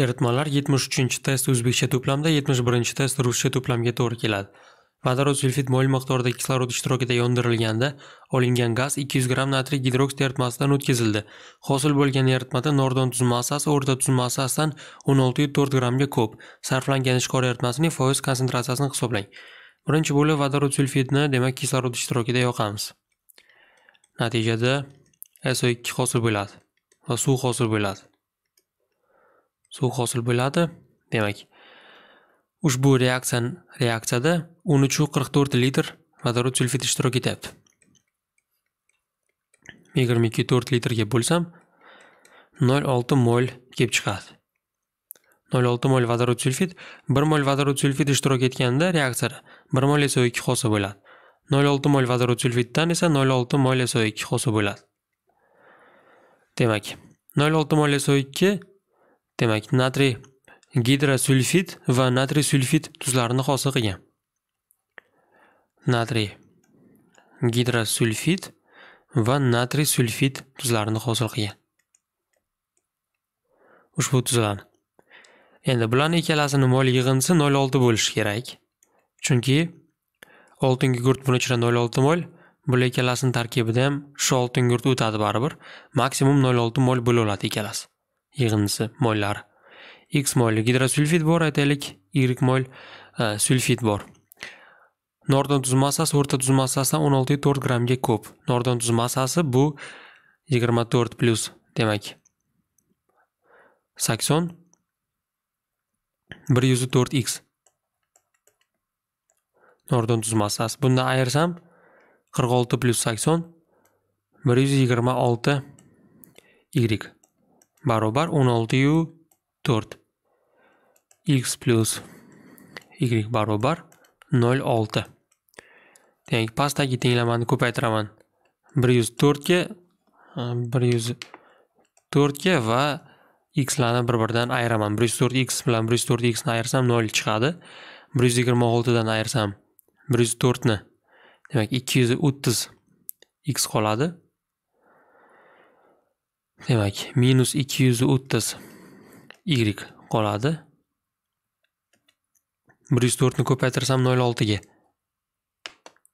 Eritmalar 73 test o'zbekcha to'plamda 71 test ruscha to'plamga to'g'ri keladi. Vodorod sulfid mo'l miqdorida kislorod ishtirokida yondirilganda olingan gaz 200 gram natriy gidroksid eritmasidan o'tkazildi. Hosil bo'lgan eritmada nordon tuz massasi o'rta tuz massasidan 16.4 grammga ko'p. Sarflangan ishqor eritmasining foiz konsentratsiyasini hisoblang. Birinchi bo'lib vodorod sulfidni, demak, kislorod ishtirokida yoqamiz. Natijada SO2 hosil bo'ladi va suv hosil bo'ladi. suv hosil bo'ladi demak ushbu reaksiya reaksiyada o'n uchu qirq to'rt litr vodorod sulfid ishtirok etyapti yigirma ikki to'rt litrga bo'lsam nol olti mol kelib chiqadi nol olti mol vodorod sulfid bir mol vodorod sulfid ishtirok etganda reaksiyada bir mol so ikki hosil bo'ladi nol olti mol vodorod sulfiddan esa nol olti mol so ikki hosil bo'ladi demak nol olti mol so ikki demak natriy gidrosulfid va natriy sulfid tuzlarini hosil qilgan natriy gidrosulfid va natriy sulfid tuzlarini hosil qilgan ushbu tuzlarni endi bularni ikkalasini mol yig'indisi 0.6 bo'lishi kerak chunki oltin gugurt buni ichida 0.6 mol bular ikkalasini tarkibida ham shu oltin gugurt o'tadi baribir maksimum 0.6 mol oladi ikkalasi yig'indisi mollari x molli gidrosulfid bor aytaylik y moll e, sulfid bor nordon tuz massasi o'rta tuz massasidan o'n olti to'rt grammga ko'p nordon tuz massasi bu yigirma to'rt plyus demak sakson bir yuzi to'rt x nordon tuz massasi bundan ayirsam qirq olti plyus sakson bir yuz yigirma olti y barobar 16 yu 4. x plus y barobar 0,6. Demak, pastdagi tenglamani ko'paytiraman. 104 ga 104 ga va x larni bir-biridan ayiraman. 104x bilan 104x ni ayirsam 0 chiqadi. 126 dan ayirsam 104 ni. Demak, 230 x qoladi. demak minus ikki yuz o'ttiz y qoladi bir yuz to'rtni ko'paytirsam nol oltiga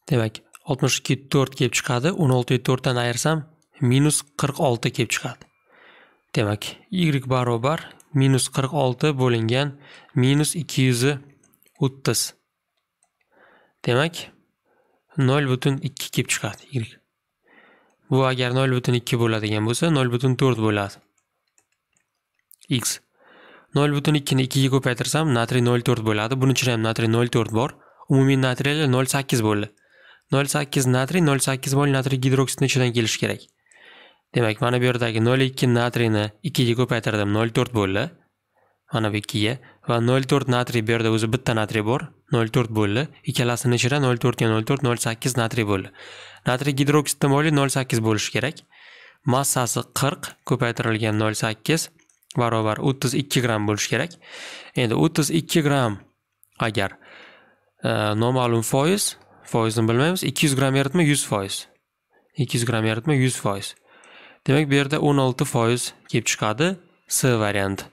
demak oltmish ikki to'rt kelib chiqadi o'n oltiga to'rtdan ayirsam minus qirq olti kelib chiqadi demak y barobar minus qirq olti bo'lingan minus ikki yuz o'ttiz demak nol butun ikki kelib chiqadi y bu agar 0.2 bo'ladigan bo'lsa 0.4 bo'ladi x 0.2 ni 2 ga ko'paytirsam natriy 0.4 bo'ladi buning ichida ham natriy 0.4 bor umumiy natriylar 0.8 bo'ldi 0.8 natriy 0.8 mol natriy gidroksidni ichidan kelishi kerak demak mana bu yerdagi 0.2 natriyni 2 ga ko'paytirdim 0.4 bo'ldi mana bu 2 ga va 0.4 natriy bu yerda o'zi bitta natriy bor 0,4 bo'ldi ikkalasini ichida 0,4 ga 0,4 0,8 natriy bo'ldi natriy gidroksidda moli 0,8 bo'lishi kerak massasi 40 ko'paytirilgan 0,8 barobar 32 gram bo'lishi kerak endi 32 gram agar e, noma'lum foiz foizini bilmaymiz 200 gram yaratma 100 foiz 200 gram yaratma 100 foiz demak bu yerda 16 foiz kelib chiqadi C variant.